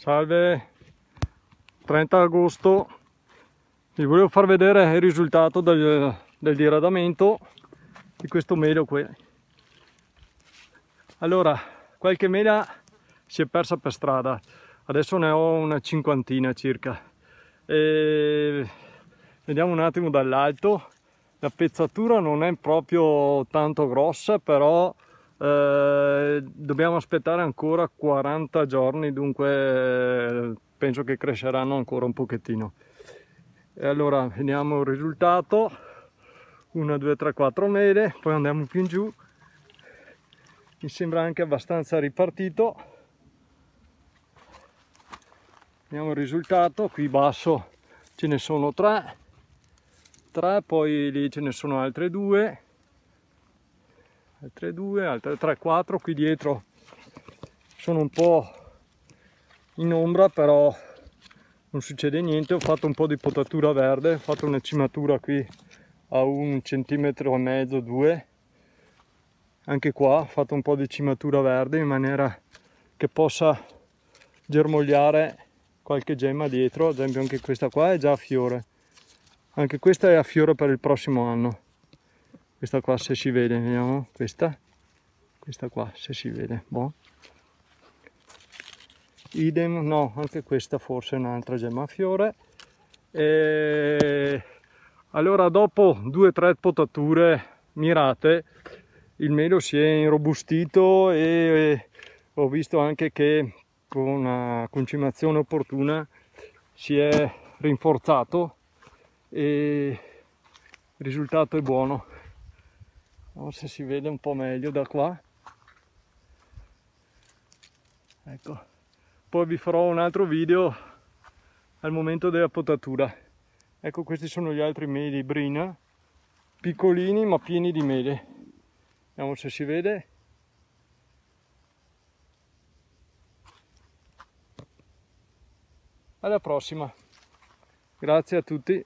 Salve, 30 agosto, vi volevo far vedere il risultato del, del diradamento di questo melo qui. Allora, qualche mela si è persa per strada, adesso ne ho una cinquantina circa. E vediamo un attimo dall'alto, la pezzatura non è proprio tanto grossa, però eh, dobbiamo aspettare ancora 40 giorni dunque eh, penso che cresceranno ancora un pochettino e allora vediamo il risultato 1 2 3 4 mele poi andiamo più in giù mi sembra anche abbastanza ripartito vediamo il risultato qui basso ce ne sono 3 3 poi lì ce ne sono altre 2 altre due, altre 3-4 qui dietro sono un po' in ombra però non succede niente, ho fatto un po' di potatura verde, ho fatto una cimatura qui a un centimetro e mezzo, due anche qua ho fatto un po' di cimatura verde in maniera che possa germogliare qualche gemma dietro, ad esempio anche questa qua è già a fiore anche questa è a fiore per il prossimo anno questa qua se si vede vediamo questa questa qua se si vede boh. idem no anche questa forse è un'altra gemma fiore e allora dopo due o tre potature mirate il melo si è irrobustito e ho visto anche che con una concimazione opportuna si è rinforzato e il risultato è buono forse si vede un po' meglio da qua ecco poi vi farò un altro video al momento della potatura ecco questi sono gli altri meli brina piccolini ma pieni di mele vediamo se si vede alla prossima grazie a tutti